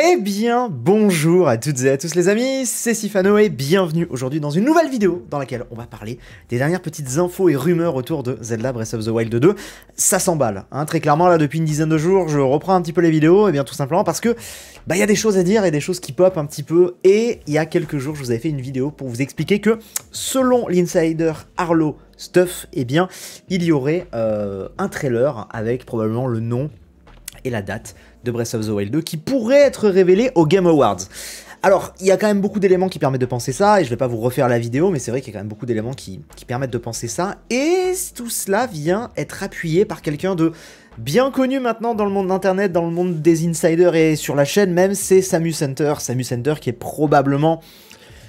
Eh bien, bonjour à toutes et à tous les amis, c'est Sifano et bienvenue aujourd'hui dans une nouvelle vidéo dans laquelle on va parler des dernières petites infos et rumeurs autour de Zelda Breath of the Wild 2. Ça s'emballe, hein. très clairement là depuis une dizaine de jours, je reprends un petit peu les vidéos, et eh bien tout simplement parce que bah, il y a des choses à dire et des choses qui pop un petit peu, et il y a quelques jours je vous avais fait une vidéo pour vous expliquer que selon l'insider Arlo Stuff, eh bien il y aurait euh, un trailer avec probablement le nom et la date de Breath of the Wild 2 qui pourrait être révélé au Game Awards. Alors, il y a quand même beaucoup d'éléments qui permettent de penser ça, et je vais pas vous refaire la vidéo, mais c'est vrai qu'il y a quand même beaucoup d'éléments qui, permettent de penser ça, et tout cela vient être appuyé par quelqu'un de bien connu maintenant dans le monde d'Internet, dans le monde des insiders et sur la chaîne même, c'est Samus Center, Samus Center qui est probablement,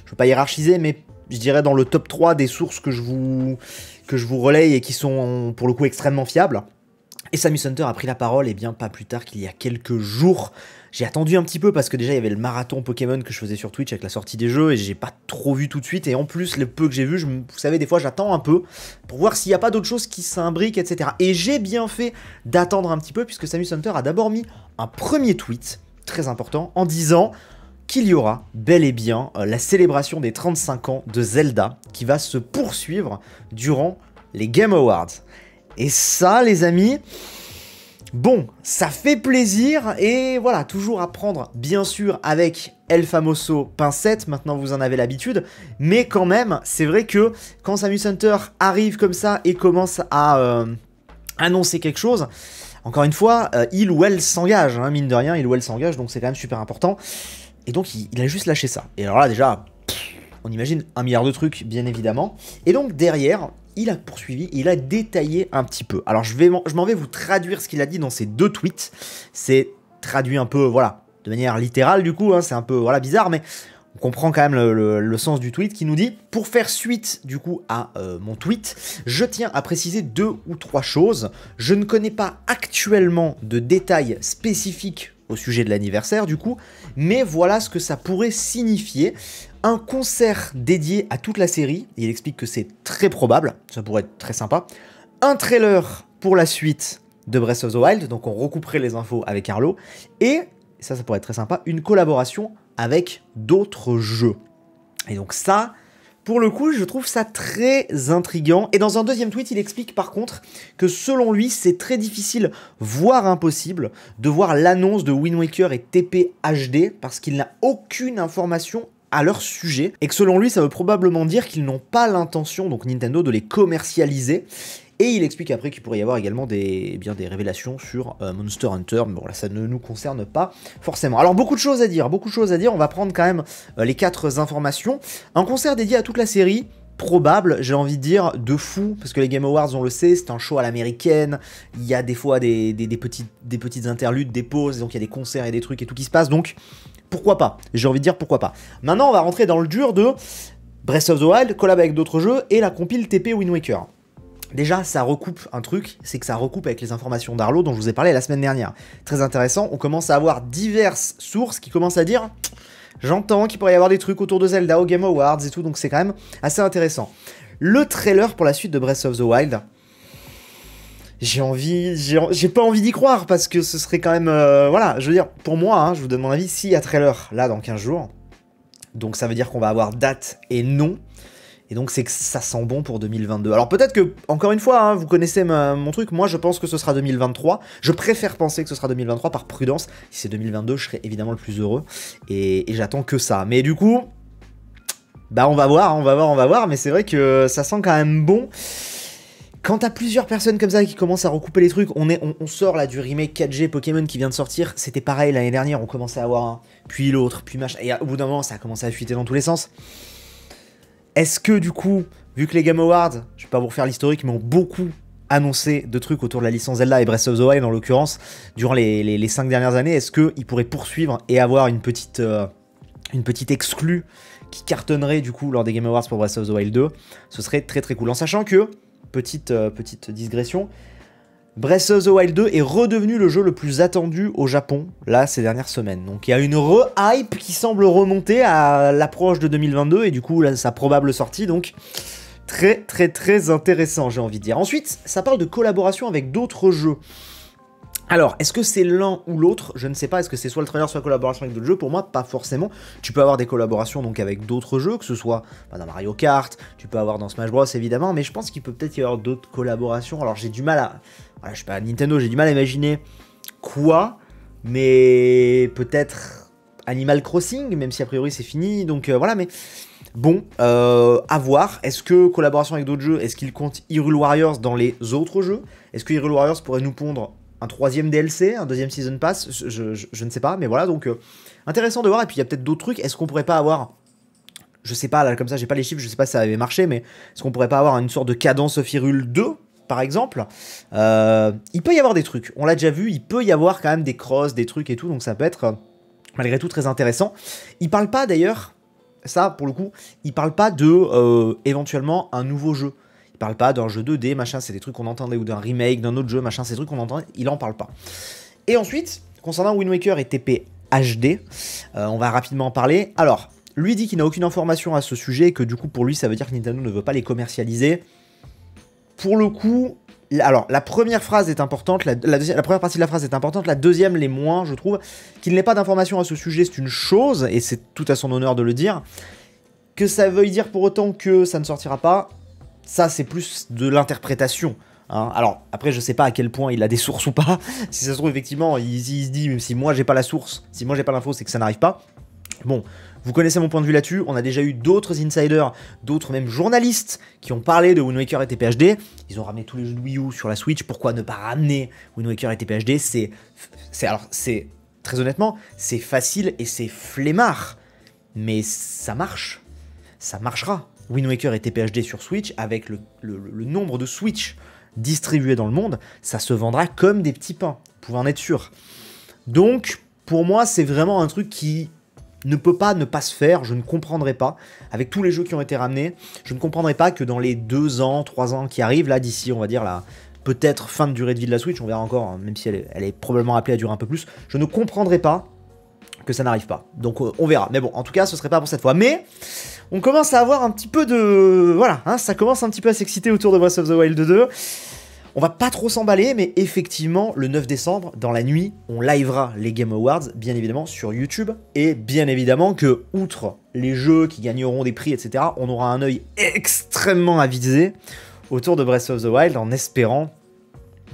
je veux pas hiérarchiser, mais je dirais dans le top 3 des sources que je vous, que je vous relaye et qui sont pour le coup extrêmement fiables. Et Samus Hunter a pris la parole, et bien pas plus tard qu'il y a quelques jours. J'ai attendu un petit peu parce que déjà il y avait le marathon Pokémon que je faisais sur Twitch avec la sortie des jeux et j'ai pas trop vu tout de suite. Et en plus, le peu que j'ai vu, vous savez, des fois j'attends un peu pour voir s'il n'y a pas d'autres choses qui s'imbriquent, etc. Et j'ai bien fait d'attendre un petit peu puisque Samus Hunter a d'abord mis un premier tweet, très important, en disant qu'il y aura bel et bien euh, la célébration des 35 ans de Zelda qui va se poursuivre durant les Game Awards. Et ça, les amis, bon, ça fait plaisir. Et voilà, toujours à prendre, bien sûr, avec El Famoso pincette. Maintenant, vous en avez l'habitude. Mais quand même, c'est vrai que quand Samus Hunter arrive comme ça et commence à euh, annoncer quelque chose, encore une fois, euh, il ou elle s'engage. Hein, mine de rien, il ou elle s'engage, donc c'est quand même super important. Et donc, il a juste lâché ça. Et alors là, déjà, on imagine un milliard de trucs, bien évidemment. Et donc derrière, il a poursuivi, il a détaillé un petit peu. Alors je, vais, je m'en vais vous traduire ce qu'il a dit dans ces deux tweets. C'est traduit un peu, voilà, de manière littérale du coup, hein, c'est un peu voilà, bizarre, mais on comprend quand même le, sens du tweet qui nous dit Pour faire suite du coup à euh, mon tweet, je tiens à préciser deux ou trois choses. Je ne connais pas actuellement de détails spécifiques au sujet de l'anniversaire du coup, mais voilà ce que ça pourrait signifier un concert dédié à toute la série, il explique que c'est très probable, ça pourrait être très sympa, un trailer pour la suite de Breath of the Wild, donc on recouperait les infos avec Arlo, et ça, ça pourrait être très sympa, une collaboration avec d'autres jeux. Et donc ça, pour le coup, je trouve ça très intriguant. Et dans un deuxième tweet, il explique par contre que selon lui, c'est très difficile, voire impossible, de voir l'annonce de Wind Waker et TP HD parce qu'il n'a aucune information à leur sujet, et que selon lui, ça veut probablement dire qu'ils n'ont pas l'intention, donc Nintendo, de les commercialiser. Et il explique après qu'il pourrait y avoir également des, eh bien, des révélations sur euh, Monster Hunter, mais bon ça ne nous concerne pas forcément. Alors beaucoup de choses à dire, beaucoup de choses à dire, on va prendre quand même euh, les quatre informations. Un concert dédié à toute la série, probable, j'ai envie de dire, de fou, parce que les Game Awards, on le sait, c'est un show à l'américaine, il y a des fois des, petites, des petites interludes, des pauses, donc il y a des concerts et des trucs et tout qui se passe, donc pourquoi pas J'ai envie de dire pourquoi pas. Maintenant, on va rentrer dans le dur de Breath of the Wild, collab avec d'autres jeux et la compile TP Wind Waker. Déjà, ça recoupe un truc, c'est que ça recoupe avec les informations d'Arlo dont je vous ai parlé la semaine dernière. Très intéressant, on commence à avoir diverses sources qui commencent à dire j'entends qu'il pourrait y avoir des trucs autour de Zelda, au Game Awards et tout, donc c'est quand même assez intéressant. Le trailer pour la suite de Breath of the Wild, j'ai envie, j'ai pas envie d'y croire parce que ce serait quand même, euh, voilà, je veux dire, pour moi, hein, je vous donne mon avis, s'il y a trailer là dans 15 jours, donc ça veut dire qu'on va avoir date et nom, et donc c'est que ça sent bon pour 2022. Alors peut-être que, encore une fois, hein, vous connaissez mon truc, moi je pense que ce sera 2023, je préfère penser que ce sera 2023 par prudence, si c'est 2022, je serai évidemment le plus heureux, et j'attends que ça. Mais du coup, bah on va voir, on va voir, on va voir, mais c'est vrai que ça sent quand même bon. Quand t'as plusieurs personnes comme ça qui commencent à recouper les trucs, on, est, on, sort là du remake 4G Pokémon qui vient de sortir, c'était pareil l'année dernière, on commençait à avoir un, puis l'autre, puis machin, et au bout d'un moment ça a commencé à fuiter dans tous les sens. Est-ce que du coup, vu que les Game Awards, je vais pas vous refaire l'historique, mais ont beaucoup annoncé de trucs autour de la licence Zelda et Breath of the Wild en l'occurrence, durant les, cinq dernières années, est-ce qu'ils pourraient poursuivre et avoir une petite, euh, une petite exclue qui cartonnerait du coup lors des Game Awards pour Breath of the Wild 2 Ce serait très très cool, en sachant que Petite, euh, petite digression. Breath of the Wild 2 est redevenu le jeu le plus attendu au Japon, là, ces dernières semaines. Donc il y a une re-hype qui semble remonter à l'approche de 2022 et du coup, là, sa probable sortie, donc très très très intéressant, j'ai envie de dire. Ensuite, ça parle de collaboration avec d'autres jeux. Alors, est-ce que c'est l'un ou l'autre Je ne sais pas. Est-ce que c'est soit le trailer, soit la collaboration avec d'autres jeux Pour moi, pas forcément. Tu peux avoir des collaborations donc avec d'autres jeux, que ce soit bah, dans Mario Kart, tu peux avoir dans Smash Bros évidemment, mais je pense qu'il peut peut-être y avoir d'autres collaborations. Alors, j'ai du mal à. Voilà, je sais pas, Nintendo, j'ai du mal à imaginer quoi, mais peut-être Animal Crossing, même si a priori c'est fini. Donc euh, voilà, mais. Bon, euh, à voir. Est-ce que collaboration avec d'autres jeux, est-ce qu'il compte Hyrule Warriors dans les autres jeux Est-ce que Hyrule Warriors pourrait nous pondre un troisième DLC, un deuxième Season Pass, je, ne sais pas, mais voilà, donc euh, intéressant de voir, et puis il y a peut-être d'autres trucs, est-ce qu'on pourrait pas avoir, je sais pas, là comme ça j'ai pas les chiffres, je sais pas si ça avait marché, mais est-ce qu'on pourrait pas avoir une sorte de cadence Firule 2 par exemple, euh, il peut y avoir des trucs, on l'a déjà vu, il peut y avoir quand même des crosses, des trucs et tout, donc ça peut être euh, malgré tout très intéressant. Il parle pas d'ailleurs, ça pour le coup, il parle pas de éventuellement un nouveau jeu parle pas d'un jeu 2D, machin, c'est des trucs qu'on entendait, ou d'un remake, d'un autre jeu, machin, c'est des trucs qu'on entendait, il en parle pas. Et ensuite, concernant Wind Waker et TP HD, euh, on va rapidement en parler. Alors, lui dit qu'il n'a aucune information à ce sujet que du coup pour lui ça veut dire que Nintendo ne veut pas les commercialiser. Pour le coup, alors la première phrase est importante, la, la première partie de la phrase est importante, la deuxième les moins je trouve. Qu'il n'ait pas d'information à ce sujet c'est une chose et c'est tout à son honneur de le dire. Que ça veuille dire pour autant que ça ne sortira pas, ça c'est plus de l'interprétation. Hein. Alors après je sais pas à quel point il a des sources ou pas. si ça se trouve effectivement il, se dit même si moi j'ai pas la source, si moi j'ai pas l'info c'est que ça n'arrive pas. Bon, vous connaissez mon point de vue là-dessus, on a déjà eu d'autres insiders, d'autres même journalistes qui ont parlé de Wind et TPHD, ils ont ramené tous les jeux de Wii U sur la Switch, pourquoi ne pas ramener Wind et TPHD C'est... alors c'est... Très honnêtement, c'est facile et c'est flemmard, mais ça marche, ça marchera. Wind Waker était PhD sur Switch, avec le, nombre de Switch distribués dans le monde, ça se vendra comme des petits pains, vous pouvez en être sûr. Donc, pour moi, c'est vraiment un truc qui ne peut pas ne pas se faire, je ne comprendrai pas, avec tous les jeux qui ont été ramenés, je ne comprendrai pas que dans les 2 ans, 3 ans qui arrivent, là, d'ici, on va dire, là peut-être fin de durée de vie de la Switch, on verra encore, hein, même si elle est, probablement appelée à durer un peu plus, je ne comprendrai pas que ça n'arrive pas. Donc euh, on verra. Mais bon, en tout cas, ce serait pas pour cette fois. Mais on commence à avoir un petit peu de... Voilà, hein, ça commence un petit peu à s'exciter autour de Breath of the Wild 2. On va pas trop s'emballer, mais effectivement, le 9 décembre, dans la nuit, on livera les Game Awards, bien évidemment, sur YouTube. Et bien évidemment que, outre les jeux qui gagneront des prix, etc., on aura un œil extrêmement avisé autour de Breath of the Wild en espérant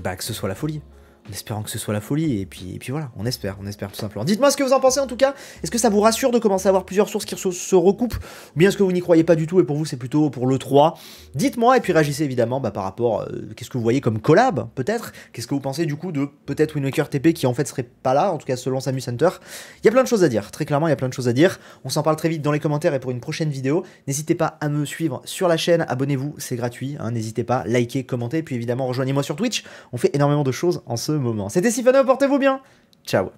bah, que ce soit la folie en espérant que ce soit la folie, et puis, puis voilà, on espère, on espère tout simplement. Dites-moi ce que vous en pensez en tout cas, est-ce que ça vous rassure de commencer à avoir plusieurs sources qui se recoupent, ou bien est-ce que vous n'y croyez pas du tout et pour vous c'est plutôt pour le 3 Dites-moi et puis réagissez évidemment bah, par rapport, euh, qu'est-ce que vous voyez comme collab peut-être Qu'est-ce que vous pensez du coup de peut-être Winwaker TP qui en fait serait pas là, en tout cas selon Samu Center Il y a plein de choses à dire, très clairement il y a plein de choses à dire, on s'en parle très vite dans les commentaires et pour une prochaine vidéo, n'hésitez pas à me suivre sur la chaîne, abonnez-vous, c'est gratuit, hein, n'hésitez pas, likez, commentez, puis évidemment rejoignez-moi sur Twitch, on fait énormément de choses en ce moment. C'était Siphano, portez-vous bien Ciao